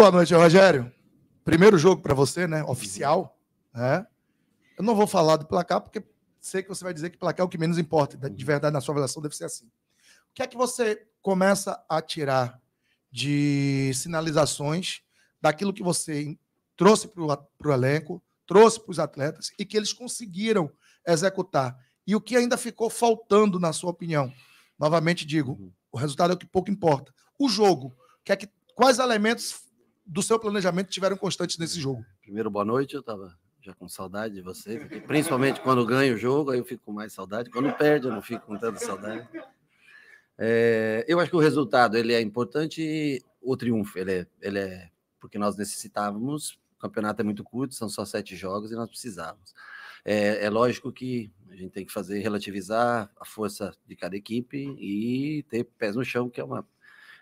Boa noite, Rogério. Primeiro jogo para você, né? Oficial. Né? Eu não vou falar do placar, porque sei que você vai dizer que placar é o que menos importa. Né? De verdade, na sua avaliação, deve ser assim. O que é que você começa a tirar de sinalizações daquilo que você trouxe para o elenco, trouxe para os atletas e que eles conseguiram executar? E o que ainda ficou faltando, na sua opinião? Novamente digo, uhum. o resultado é o que pouco importa. O jogo, que é que, quais elementos do seu planejamento tiveram constantes nesse é. jogo? Primeiro, boa noite. Eu estava já com saudade de você, principalmente quando ganho o jogo, aí eu fico com mais saudade. Quando perde, eu não fico com tanta saudade. É, eu acho que o resultado ele é importante e o triunfo ele é, ele é porque nós necessitávamos. O campeonato é muito curto, são só sete jogos e nós precisávamos. É, é, lógico que a gente tem que fazer relativizar a força de cada equipe e ter pés no chão, que é uma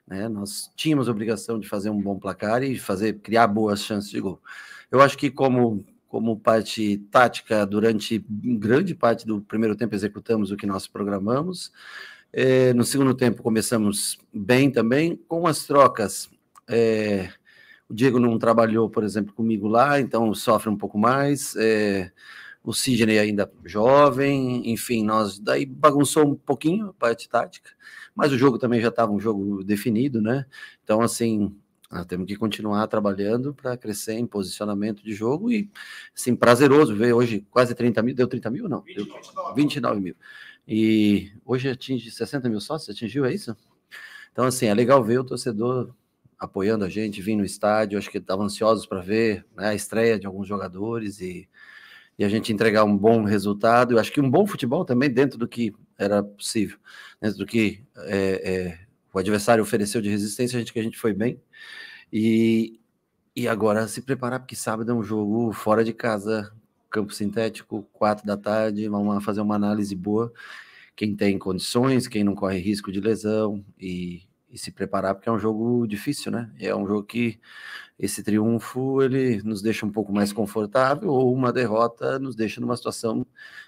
né? Nós tínhamos a obrigação de fazer um bom placar e fazer criar boas chances de gol. Eu acho que como como parte tática durante grande parte do primeiro tempo executamos o que nós programamos. É, no segundo tempo começamos bem também com as trocas. É, o Diego não trabalhou, por exemplo, comigo lá, então sofre um pouco mais. É, o Sidney ainda jovem, enfim, nós daí bagunçou um pouquinho a parte tática mas o jogo também já estava um jogo definido, né? Então, assim, ah, temos que continuar trabalhando para crescer em posicionamento de jogo e, assim, prazeroso ver hoje quase 30 mil. Deu 30 mil? ou Não, 29, deu 29 mil. E hoje atinge 60 mil sócios, atingiu, é isso? Então, assim, é legal ver o torcedor apoiando a gente, vindo no estádio, acho que estavam ansiosos para ver né, a estreia de alguns jogadores e, e a gente entregar um bom resultado. Eu acho que um bom futebol também, dentro do que era possível. Dentro né, do que é, é, o adversário ofereceu de resistência, a gente que a gente foi bem. E, e agora se preparar, porque sábado é um jogo fora de casa, campo sintético, quatro da tarde, vamos lá fazer uma análise boa. Quem tem condições, quem não corre risco de lesão e e se preparar, porque é um jogo difícil, né? É um jogo que esse triunfo ele nos deixa um pouco mais confortável, ou uma derrota nos deixa numa situação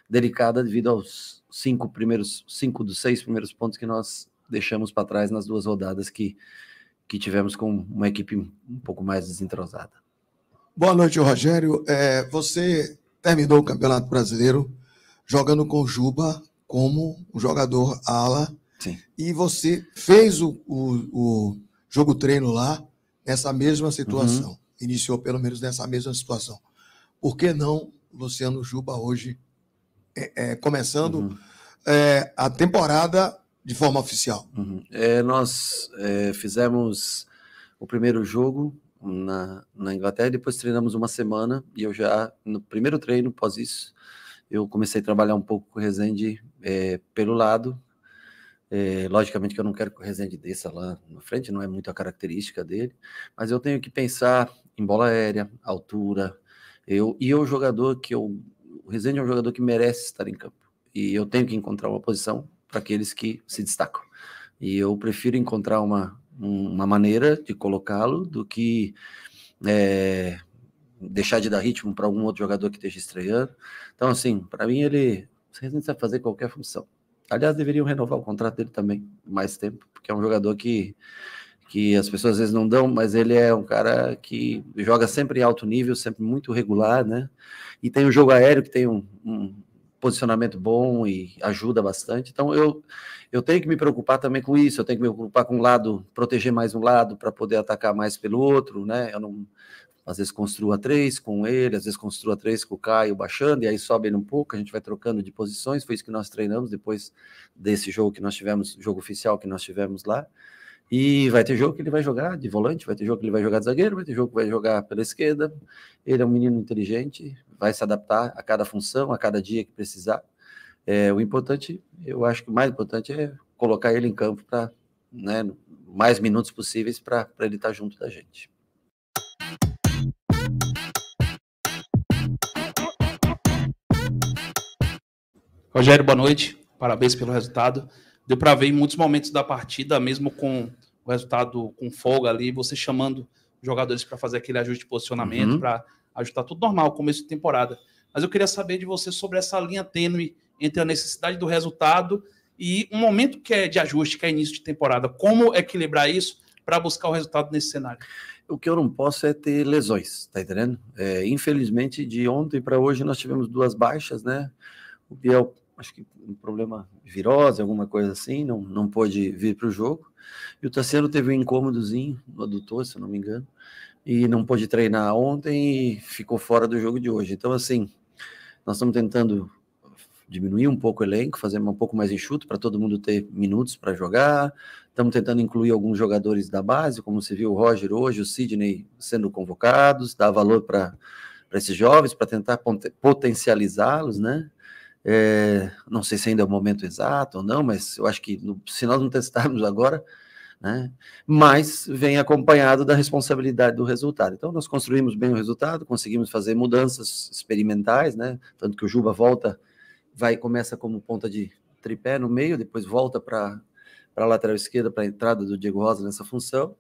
delicada devido aos cinco primeiros, cinco dos seis primeiros pontos que nós deixamos para trás nas duas rodadas que, que tivemos com uma equipe um pouco mais desentrosada. Boa noite, Rogério. É, você terminou o Campeonato Brasileiro jogando com Juba como um jogador ala Sim. E você fez o, o, o jogo treino lá, nessa mesma situação. Uhum. Iniciou pelo menos nessa mesma situação. Por que não Luciano Juba hoje é, é, começando uhum. é, a temporada de forma oficial? Uhum. É, nós é, fizemos o primeiro jogo na, na Inglaterra, depois treinamos uma semana e eu já, no primeiro treino, após isso, eu comecei a trabalhar um pouco com o Rezende é, pelo lado, é, logicamente que eu não quero que o Rezende desça lá na frente, não é muito a característica dele, mas eu tenho que pensar em bola aérea, altura. Eu, e é o jogador que eu. O Rezende é um jogador que merece estar em campo. E eu tenho que encontrar uma posição para aqueles que se destacam. E eu prefiro encontrar uma, uma maneira de colocá-lo do que é, deixar de dar ritmo para algum outro jogador que esteja estreando. Então, assim, para mim, ele. Você sabe fazer qualquer função. Aliás, deveriam renovar o contrato dele também mais tempo, porque é um jogador que, que as pessoas às vezes não dão, mas ele é um cara que joga sempre em alto nível, sempre muito regular, né? E tem um jogo aéreo que tem um, um posicionamento bom e ajuda bastante. Então eu eu tenho que me preocupar também com isso. Eu tenho que me preocupar com um lado, proteger mais um lado para poder atacar mais pelo outro, né? Eu não às vezes construa três com ele, às vezes construa três com o Caio baixando, e aí sobe um pouco, a gente vai trocando de posições, foi isso que nós treinamos depois desse jogo que nós tivemos, jogo oficial que nós tivemos lá. E vai ter jogo que ele vai jogar de volante, vai ter jogo que ele vai jogar de zagueiro, vai ter jogo que vai jogar pela esquerda. Ele é um menino inteligente, vai se adaptar a cada função, a cada dia que precisar. É, o importante, eu acho que o mais importante é colocar ele em campo para né, mais minutos possíveis para ele estar tá junto da gente. Rogério, boa noite. Parabéns pelo resultado. Deu para ver em muitos momentos da partida, mesmo com o resultado com folga ali, você chamando jogadores para fazer aquele ajuste de posicionamento, uhum. para ajustar tudo normal, começo de temporada. Mas eu queria saber de você sobre essa linha tênue entre a necessidade do resultado e um momento que é de ajuste, que é início de temporada. Como equilibrar isso para buscar o resultado nesse cenário? O que eu não posso é ter lesões, tá entendendo? É, infelizmente, de ontem para hoje nós tivemos duas baixas, né? O Biel acho que um problema virose, alguma coisa assim, não, não pôde vir para o jogo. E o Tassiano teve um incômodozinho no adutor, se eu não me engano, e não pôde treinar ontem e ficou fora do jogo de hoje. Então, assim, nós estamos tentando diminuir um pouco o elenco, fazer um pouco mais enxuto para todo mundo ter minutos para jogar. Estamos tentando incluir alguns jogadores da base, como você viu o Roger hoje, o Sidney sendo convocados, dar valor para esses jovens, para tentar potencializá-los, né? É, não sei se ainda é o momento exato ou não, mas eu acho que no, se nós não testarmos agora, né, mas vem acompanhado da responsabilidade do resultado. Então, nós construímos bem o resultado, conseguimos fazer mudanças experimentais, né, tanto que o Juba volta, vai começa como ponta de tripé no meio, depois volta para a lateral esquerda, para a entrada do Diego Rosa nessa função.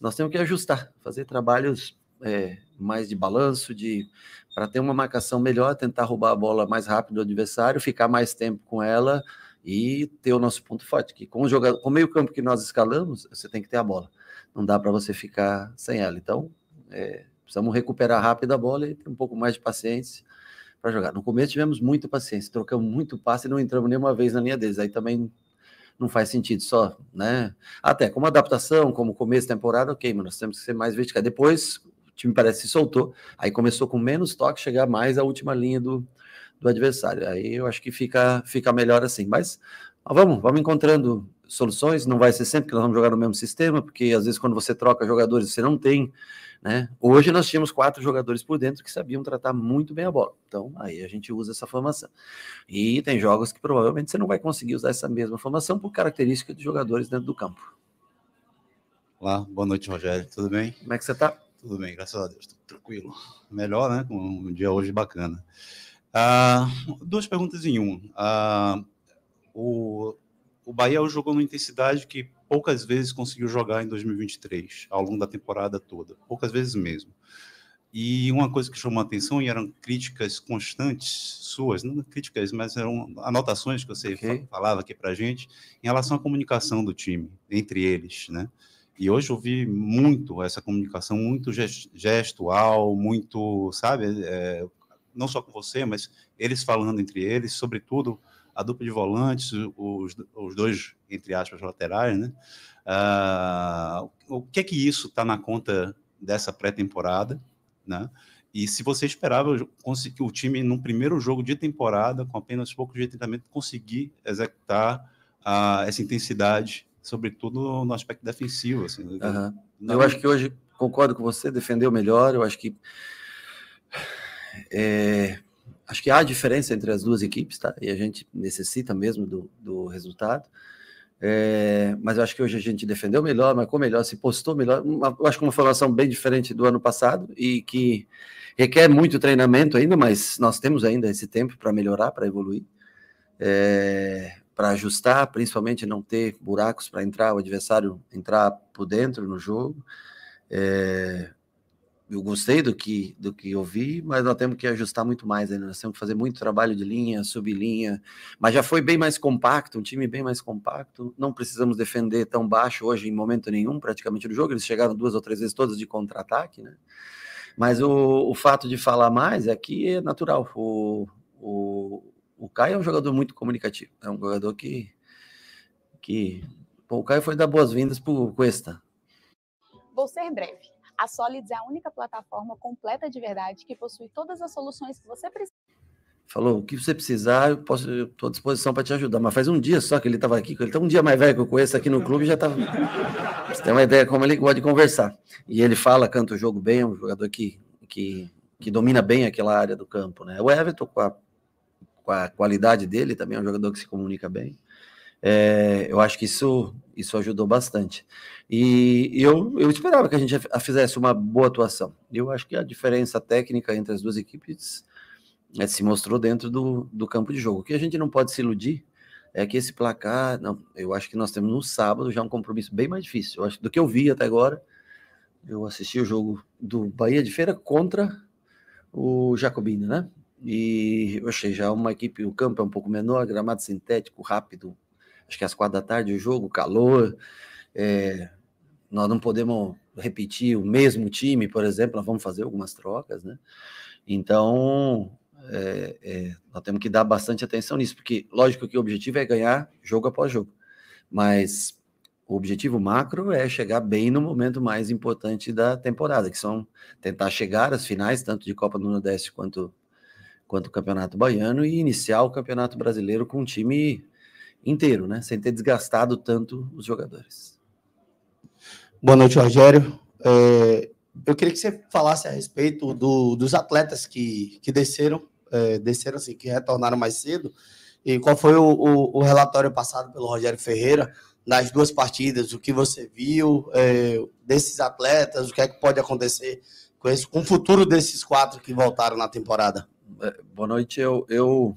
Nós temos que ajustar, fazer trabalhos é, mais de balanço, de para ter uma marcação melhor, tentar roubar a bola mais rápido do adversário, ficar mais tempo com ela e ter o nosso ponto forte. Que com o, jogador, com o meio campo que nós escalamos, você tem que ter a bola. Não dá para você ficar sem ela. Então, é, precisamos recuperar rápido a bola e ter um pouco mais de paciência para jogar. No começo tivemos muita paciência, trocamos muito passe e não entramos nenhuma vez na linha deles. Aí também não faz sentido só, né? Até como adaptação, como começo de temporada, ok, mas nós temos que ser mais vertical. Depois, time parece que se soltou. Aí começou com menos toque, chegar mais à última linha do, do adversário. Aí eu acho que fica, fica melhor assim. Mas vamos, vamos encontrando soluções. Não vai ser sempre que nós vamos jogar no mesmo sistema, porque às vezes quando você troca jogadores, você não tem. Né? Hoje nós tínhamos quatro jogadores por dentro que sabiam tratar muito bem a bola. Então aí a gente usa essa formação. E tem jogos que provavelmente você não vai conseguir usar essa mesma formação por característica de jogadores dentro do campo. Olá, boa noite, Rogério. Tudo bem? Como é que você está? Tudo bem, graças a Deus, tudo tranquilo. Melhor, né? Com um dia hoje bacana. Ah, duas perguntas em um. Ah, o, o Bahia jogou numa intensidade que poucas vezes conseguiu jogar em 2023, ao longo da temporada toda, poucas vezes mesmo. E uma coisa que chamou a atenção e eram críticas constantes suas, não críticas, mas eram anotações que você okay. falava aqui para gente em relação à comunicação do time entre eles, né? E hoje eu vi muito essa comunicação, muito gestual, muito, sabe, é, não só com você, mas eles falando entre eles, sobretudo a dupla de volantes, os, os dois, entre aspas, laterais, né? Uh, o que é que isso está na conta dessa pré-temporada, né? E se você esperava que o time, num primeiro jogo de temporada, com apenas pouco de treinamento, conseguir executar uh, essa intensidade sobretudo no, aspecto defensivo. Assim, uhum. não... Eu acho que hoje concordo com você, defendeu melhor. Eu acho que é, acho que há diferença entre as duas equipes, tá? E a gente necessita mesmo do, do resultado. É, mas eu acho que hoje a gente defendeu melhor, marcou melhor, se postou melhor. Uma, eu acho que uma formação bem diferente do ano passado e que requer muito treinamento ainda, mas nós temos ainda esse tempo para melhorar, para evoluir. É, para ajustar, principalmente não ter buracos para entrar, o adversário entrar por dentro no jogo. É, eu gostei do que, do que eu vi, mas nós temos que ajustar muito mais ainda. Nós temos que fazer muito trabalho de linha, sublinha, mas já foi bem mais compacto, um time bem mais compacto. Não precisamos defender tão baixo hoje em momento nenhum, praticamente, do jogo. Eles chegaram duas ou três vezes todas de contra-ataque, né? Mas o, o fato de falar mais aqui é, é natural. O, o, o Caio é um jogador muito comunicativo. É um jogador que. que o Caio foi dar boas-vindas para o Cuesta. Vou ser breve. A Solids é a única plataforma completa de verdade que possui todas as soluções que você precisa. Falou, o que você precisar, eu posso, estou à disposição para te ajudar. Mas faz um dia só que ele estava aqui, ele está um dia mais velho que eu conheço aqui no clube, já estava. Tá, você tem uma ideia como ele gosta de conversar. E ele fala, canta o jogo bem, é um jogador que, que, que domina bem aquela área do campo, né? O Everton com a com a qualidade dele, também é um jogador que se comunica bem. É, eu acho que isso, isso ajudou bastante. E eu, eu esperava que a gente fizesse uma boa atuação. Eu acho que a diferença técnica entre as duas equipes é, se mostrou dentro do, do campo de jogo. O que a gente não pode se iludir é que esse placar, não, eu acho que nós temos no sábado já um compromisso bem mais difícil. Eu acho do que eu vi até agora, eu assisti o jogo do Bahia de Feira contra o Jacobina, né? E, ou seja, uma equipe, o campo é um pouco menor, gramado sintético, rápido, acho que às quatro da tarde o jogo, calor. É, nós não podemos repetir o mesmo time, por exemplo, nós vamos fazer algumas trocas, né? Então, é, é, nós temos que dar bastante atenção nisso, porque lógico que o objetivo é ganhar jogo após jogo, mas o objetivo macro é chegar bem no momento mais importante da temporada, que são tentar chegar às finais, tanto de Copa do Nordeste quanto quanto o Campeonato Baiano e iniciar o Campeonato Brasileiro com o time inteiro, né? Sem ter desgastado tanto os jogadores. Boa noite, Rogério. É, eu queria que você falasse a respeito do, dos atletas que, que desceram, é, desceram assim, que retornaram mais cedo, e qual foi o, o, o, relatório passado pelo Rogério Ferreira nas duas partidas, o que você viu é, desses atletas, o que é que pode acontecer com, esse, com o futuro desses quatro que voltaram na temporada? É, boa noite. Eu, eu...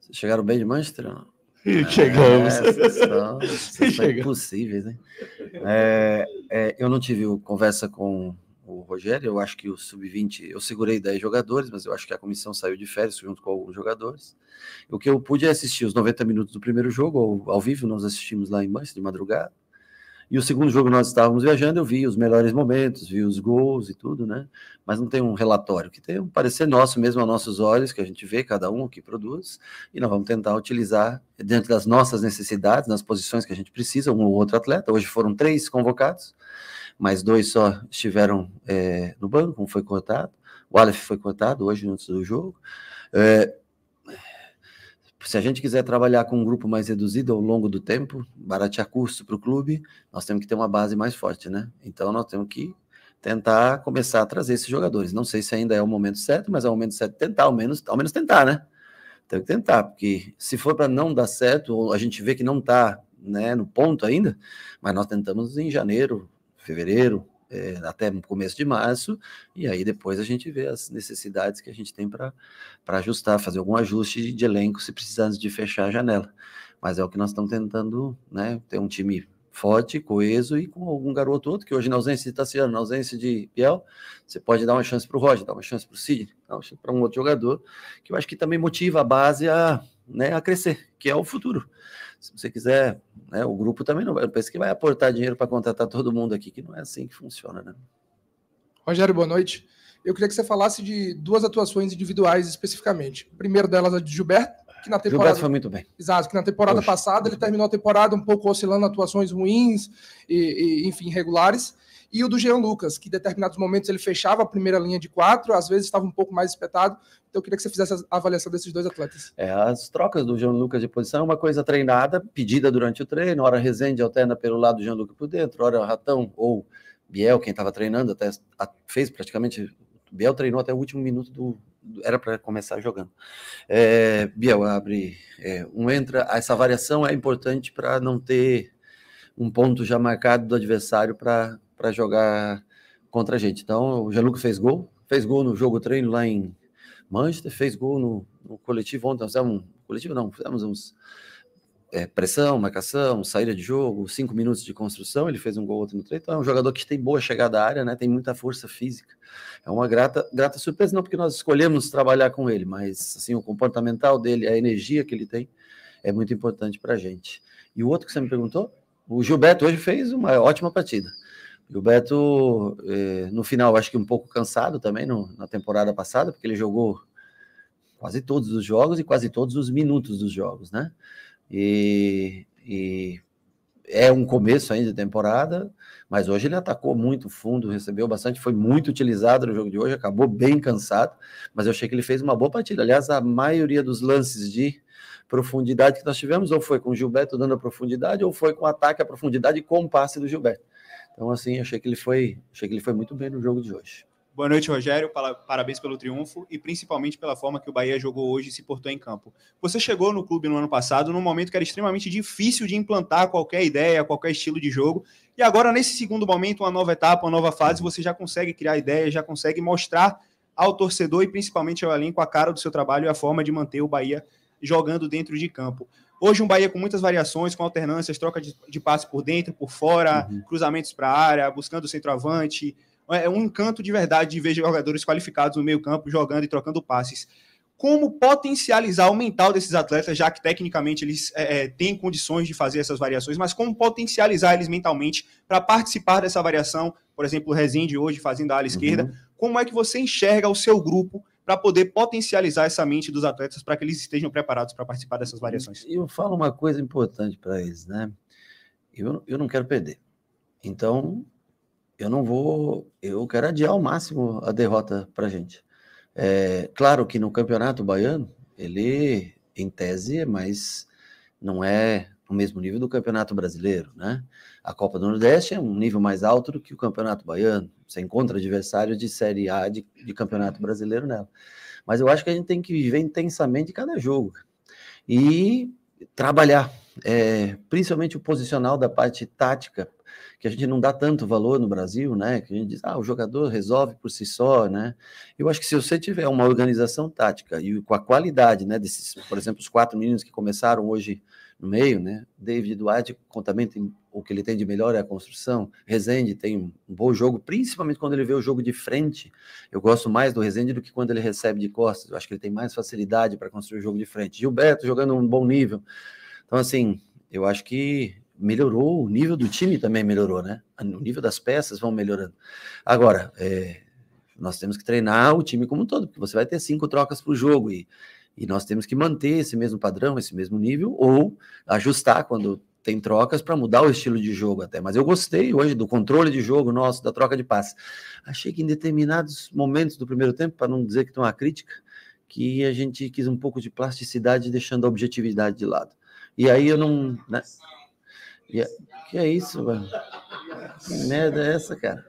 Vocês chegaram bem de Manchester? Não? É, chegamos. É, vocês são, impossíveis, né? É, é, eu não tive conversa com o Rogério, eu acho que o sub-20, eu segurei 10 jogadores, mas eu acho que a comissão saiu de férias junto com alguns jogadores. O que eu pude é assistir os 90 minutos do primeiro jogo ao, ao vivo, nós assistimos lá em Manchester de madrugada. E o segundo jogo nós estávamos viajando, eu vi os melhores momentos, vi os gols e tudo, né? Mas não tem um relatório, que tem um parecer nosso mesmo a nossos olhos, que a gente vê cada um que produz, e nós vamos tentar utilizar dentro das nossas necessidades, nas posições que a gente precisa, um ou outro atleta. Hoje foram três convocados, mas dois só estiveram é, no banco, um foi cortado, o Aleph foi cortado hoje antes do jogo. É, se a gente quiser trabalhar com um grupo mais reduzido ao longo do tempo, baratear custo para o clube, nós temos que ter uma base mais forte, né? Então nós temos que tentar começar a trazer esses jogadores. Não sei se ainda é o momento certo, mas é o momento certo tentar, ao menos, ao menos tentar, né? Tem que tentar, porque se for para não dar certo, ou a gente vê que não está né, no ponto ainda, mas nós tentamos em janeiro, fevereiro, é, até começo de março, e aí depois a gente vê as necessidades que a gente tem para ajustar, fazer algum ajuste de elenco se precisar de fechar a janela. Mas é o que nós estamos tentando, né? Ter um time forte, coeso e com algum garoto outro, que hoje na ausência de Tassiano, na ausência de Biel, você pode dar uma chance para o Roger, dar uma chance para o Sidney, dar uma chance para um outro jogador, que eu acho que também motiva a base a né, a crescer, que é o futuro. Se você quiser, né, o grupo também não vai. Eu penso que vai aportar dinheiro para contratar todo mundo aqui, que não é assim que funciona, né? Rogério, boa noite. Eu queria que você falasse de duas atuações individuais especificamente. primeiro delas a de Gilberto, que na temporada. Gilberto foi muito bem. Exato, que na temporada Oxe. passada ele terminou a temporada um pouco oscilando atuações ruins e, e enfim, regulares e o do Jean Lucas, que em determinados momentos ele fechava a primeira linha de quatro, às vezes estava um pouco mais espetado. Então eu queria que você fizesse a avaliação desses dois atletas. É, as trocas do Jean Lucas de posição é uma coisa treinada, pedida durante o treino, hora Resende alterna pelo lado do Jean Lucas por dentro, hora Ratão ou Biel, quem estava treinando, até a, fez praticamente. Biel treinou até o último minuto do, era para começar jogando. É, Biel abre, é, um entra. Essa variação é importante para não ter um ponto já marcado do adversário para para jogar contra a gente. Então, o Gianluca fez gol, fez gol no jogo treino lá em Manchester, fez gol no, no coletivo ontem, nós fizemos um coletivo não, fizemos uns é, pressão, marcação, saída de jogo, cinco minutos de construção, ele fez um gol outro no treino, então é um jogador que tem boa chegada à área, né, tem muita força física, é uma grata, grata surpresa, não porque nós escolhemos trabalhar com ele, mas assim, o comportamental dele, a energia que ele tem, é muito importante para a gente. E o outro que você me perguntou? O Gilberto hoje fez uma ótima partida. E o Beto, é, no final, acho que um pouco cansado também no, na temporada passada, porque ele jogou quase todos os jogos e quase todos os minutos dos jogos, né? E, e é um começo ainda de temporada, mas hoje ele atacou muito fundo, recebeu bastante, foi muito utilizado no jogo de hoje, acabou bem cansado, mas eu achei que ele fez uma boa partida. Aliás, a maioria dos lances de profundidade que nós tivemos, ou foi com o Gilberto dando a profundidade, ou foi com o ataque à profundidade com o passe do Gilberto. Então, assim, achei que ele foi, achei que ele foi muito bem no jogo de hoje. Boa noite, Rogério. Parabéns pelo triunfo e principalmente pela forma que o Bahia jogou hoje e se portou em campo. Você chegou no clube no ano passado num momento que era extremamente difícil de implantar qualquer ideia, qualquer estilo de jogo. E agora, nesse segundo momento, uma nova etapa, uma nova fase, você já consegue criar ideias, já consegue mostrar ao torcedor e principalmente ao elenco a cara do seu trabalho e a forma de manter o Bahia jogando dentro de campo. Hoje, um Bahia com muitas variações, com alternâncias, troca de, de passe por dentro, por fora, uhum. cruzamentos para a área, buscando o centroavante. É, é um encanto de verdade de ver jogadores qualificados no meio-campo jogando e trocando passes. Como potencializar o mental desses atletas, já que tecnicamente eles é, é têm condições de fazer essas variações, mas como potencializar eles mentalmente para participar dessa variação? Por exemplo, o Rezende hoje fazendo a ala uhum. esquerda. Como é que você enxerga o seu grupo para poder potencializar essa mente dos atletas para que eles estejam preparados para participar dessas variações. Eu falo uma coisa importante para eles, né? Eu, eu não quero perder. Então, eu não vou. Eu quero adiar ao máximo a derrota para a gente. É, claro que no campeonato baiano, ele, em tese, é mais. Não é no mesmo nível do campeonato brasileiro, né? A Copa do Nordeste é um nível mais alto do que o campeonato baiano. Você encontra adversário de Série A, de, de Campeonato Brasileiro nela. Mas eu acho que a gente tem que viver intensamente cada jogo e trabalhar, é, principalmente o posicional da parte tática, que a gente não dá tanto valor no Brasil, né? Que a gente diz, ah, o jogador resolve por si só, né? Eu acho que se você tiver uma organização tática e com a qualidade, né, desses, por exemplo, os quatro meninos que começaram hoje no meio, né? David Duarte também tem o que ele tem de melhor é a construção. Rezende tem um bom jogo, principalmente quando ele vê o jogo de frente. Eu gosto mais do Rezende do que quando ele recebe de costas. Eu acho que ele tem mais facilidade para construir o jogo de frente. Gilberto jogando um bom nível. Então, assim, eu acho que melhorou, o nível do time também melhorou, né? O nível das peças vão melhorando. Agora, é, nós temos que treinar o time como um todo, porque você vai ter cinco trocas para o jogo e, e nós temos que manter esse mesmo padrão, esse mesmo nível, ou ajustar quando tem trocas para mudar o estilo de jogo até. Mas eu gostei hoje do controle de jogo nosso, da troca de passe. Achei que em determinados momentos do primeiro tempo, para não dizer que tem uma crítica, que a gente quis um pouco de plasticidade, deixando a objetividade de lado. E aí eu não. Né? E, que é isso, mano? Que merda é essa, cara?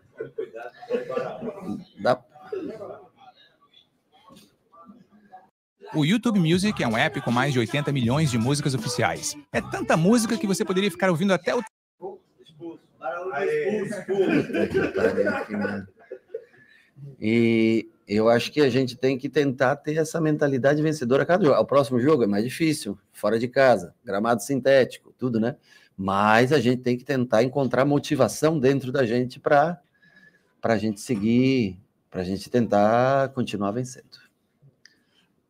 Dá. O YouTube Music é um app com mais de 80 milhões de músicas oficiais. É tanta música que você poderia ficar ouvindo até o. e eu acho que a gente tem que tentar ter essa mentalidade vencedora a cada jogo. O próximo jogo é mais difícil, fora de casa, gramado sintético, tudo, né? Mas a gente tem que tentar encontrar motivação dentro da gente para a gente seguir, para a gente tentar continuar vencendo.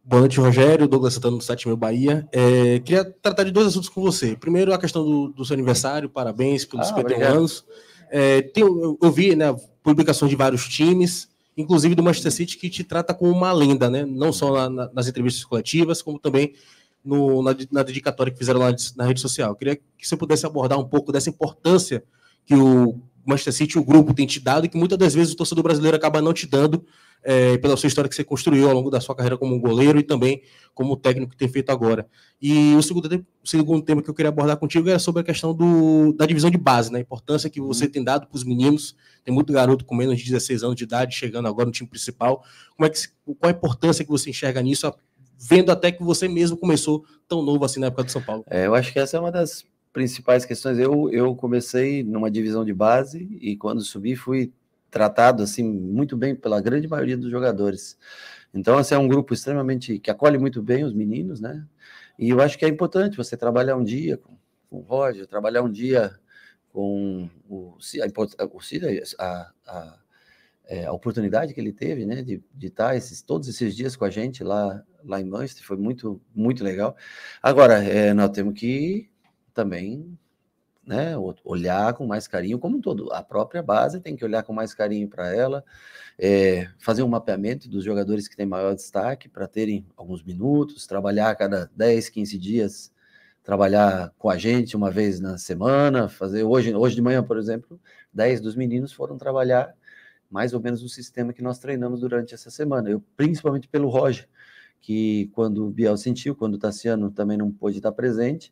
Boa noite, Rogério. Douglas Santana do site Meu Bahia. É, queria tratar de dois assuntos com você. Primeiro, a questão do, do seu aniversário, parabéns pelos ah, 51 anos. É, tem, eu vi né, publicações de vários times, inclusive do Manchester City, que te trata como uma lenda, né? não só na, na, nas entrevistas coletivas, como também no, na, na, dedicatória que fizeram lá na rede social. queria que você pudesse abordar um pouco dessa importância que o Manchester City, o grupo, tem te dado e que muitas das vezes o torcedor brasileiro acaba não te dando é, pela sua história que você construiu ao longo da sua carreira como goleiro e também como técnico que tem feito agora. E o segundo, o segundo tema que eu queria abordar contigo é sobre a questão do, da divisão de base, né? A importância que você uhum. tem dado para os meninos. Tem muito garoto com menos de 16 anos de idade chegando agora no time principal. Como é que, qual a importância que você enxerga nisso, vendo até que você mesmo começou tão novo assim na época do São Paulo? É, eu acho que essa é uma das principais questões. Eu, eu comecei numa divisão de base e quando subi fui tratado assim muito bem pela grande maioria dos jogadores. Então, esse assim, é um grupo extremamente que acolhe muito bem os meninos, né? E eu acho que é importante você trabalhar um dia com, com o Roger, trabalhar um dia com o, a, a, a, é, a oportunidade que ele teve, né, de, de estar esses, todos esses dias com a gente lá, lá em Manchester, foi muito, muito legal. Agora, é, nós temos que também né, olhar com mais carinho, como um todo. A própria base tem que olhar com mais carinho para ela, é, fazer um mapeamento dos jogadores que têm maior destaque para terem alguns minutos, trabalhar a cada 10, 15 dias, trabalhar com a gente uma vez na semana, fazer hoje, hoje de manhã, por exemplo, 10 dos meninos foram trabalhar mais ou menos o sistema que nós treinamos durante essa semana. Eu, principalmente pelo Roger, que quando o Biel sentiu, quando o Tassiano também não pôde estar presente,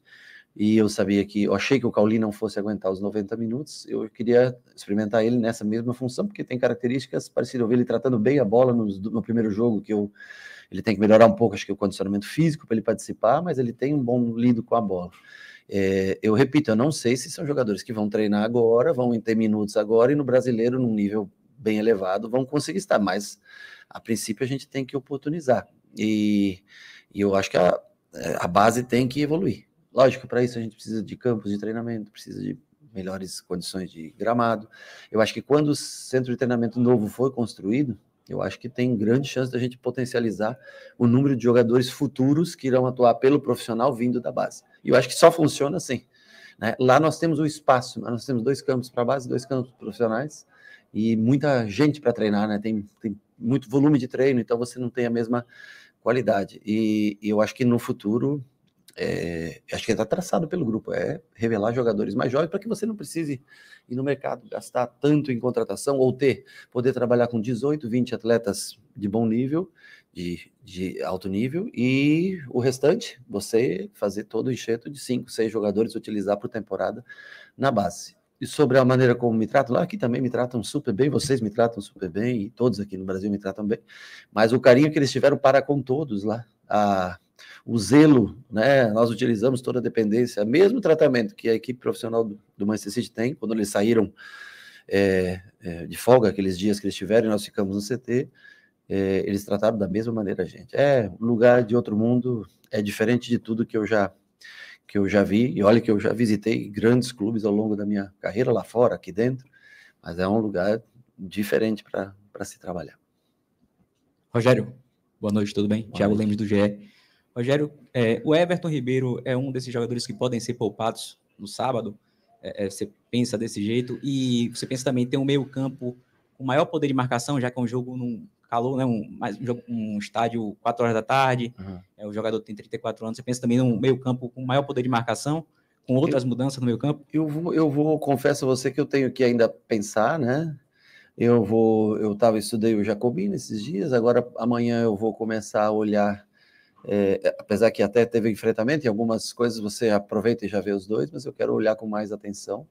e eu sabia que eu achei que o Cauli não fosse aguentar os 90 minutos. Eu queria experimentar ele nessa mesma função, porque tem características parecidas. Eu vi ele tratando bem a bola no, no primeiro jogo, que eu, ele tem que melhorar um pouco, acho que o condicionamento físico para ele participar, mas ele tem um bom lido com a bola. É, eu repito, eu não sei se são jogadores que vão treinar agora, vão ter minutos agora e no brasileiro, num nível bem elevado, vão conseguir estar, mas a princípio a gente tem que oportunizar. E, e eu acho que a, é, a base tem que evoluir. Lógico, para isso a gente precisa de campos de treinamento, precisa de melhores condições de gramado. Eu acho que quando o centro de treinamento novo for construído, eu acho que tem grande chance da gente potencializar o número de jogadores futuros que irão atuar pelo profissional vindo da base. E eu acho que só funciona assim. Né? Lá nós temos um espaço, nós temos dois campos para base, dois campos profissionais e muita gente para treinar, né? Tem, tem muito volume de treino, então você não tem a mesma qualidade. E, e eu acho que no futuro é, acho que está é traçado pelo grupo, é revelar jogadores mais jovens para que você não precise ir no mercado, gastar tanto em contratação ou ter, poder trabalhar com 18, 20 atletas de bom nível, de, de alto nível, e o restante você fazer todo o enxerto de 5, 6 jogadores, utilizar por temporada na base. E sobre a maneira como me tratam, lá aqui também me tratam super bem, vocês me tratam super bem, e todos aqui no Brasil me tratam bem, mas o carinho que eles tiveram para com todos lá, a o zelo, né? Nós utilizamos toda a dependência, mesmo tratamento que a equipe profissional do, Manchester City tem, quando eles saíram é, é, de folga, aqueles dias que eles tiveram, nós ficamos no CT, é, eles trataram da mesma maneira a gente. É um lugar de outro mundo, é diferente de tudo que eu já que eu já vi, e olha que eu já visitei grandes clubes ao longo da minha carreira, lá fora, aqui dentro, mas é um lugar diferente para se trabalhar. Rogério, boa noite, tudo bem? Boa Tiago Lemos do GE. Rogério, é, o Everton Ribeiro é um desses jogadores que podem ser poupados no sábado. É, é você pensa desse jeito e você pensa também tem um meio campo com maior poder de marcação, já que é um jogo num calor, né, um, um estádio 4 horas da tarde, uhum. é, o jogador tem 34 anos, você pensa também num meio campo com maior poder de marcação, com outras eu, mudanças no meio campo? Eu vou, eu vou, confesso a você que eu tenho que ainda pensar, né, eu vou, eu tava, estudei o Jacobino esses dias, agora amanhã eu vou começar a olhar é, apesar que até teve enfrentamento, em algumas coisas você aproveita e já vê os dois, mas eu quero olhar com mais atenção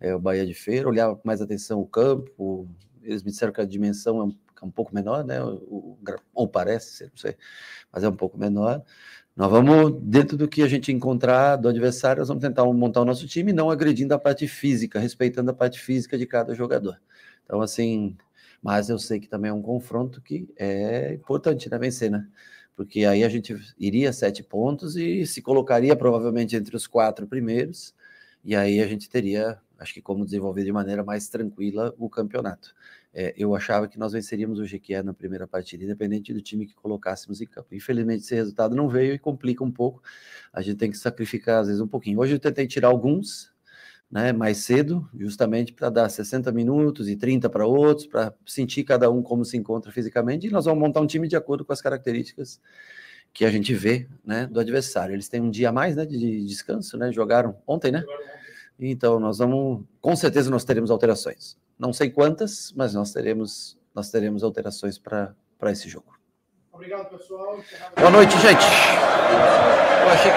é, o Bahia de Feira, olhar com mais atenção o campo. Eles me disseram que a dimensão é um, é um pouco menor, né? O, o, ou parece não sei, mas é um pouco menor. Nós vamos, dentro do que a gente encontrar do adversário, nós vamos tentar montar o nosso time, não agredindo a parte física, respeitando a parte física de cada jogador. Então, assim, mas eu sei que também é um confronto que é importante, né? Vencer, né? porque aí a gente iria sete pontos e se colocaria provavelmente entre os quatro primeiros, e aí a gente teria, acho que, como desenvolver de maneira mais tranquila o campeonato. É, eu achava que nós venceríamos o Jequié na primeira partida, independente do time que colocássemos em campo. Infelizmente, esse resultado não veio e complica um pouco. A gente tem que sacrificar, às vezes, um pouquinho. Hoje eu tentei tirar alguns, né, mais cedo, justamente para dar 60 minutos e 30 para outros, para sentir cada um como se encontra fisicamente, e nós vamos montar um time de acordo com as características que a gente vê né, do adversário. Eles têm um dia a mais né, de descanso, né? Jogaram ontem, né? Então nós vamos, com certeza nós teremos alterações. Não sei quantas, mas nós teremos, nós teremos alterações para esse jogo. Obrigado, pessoal. Boa noite, gente. Eu achei que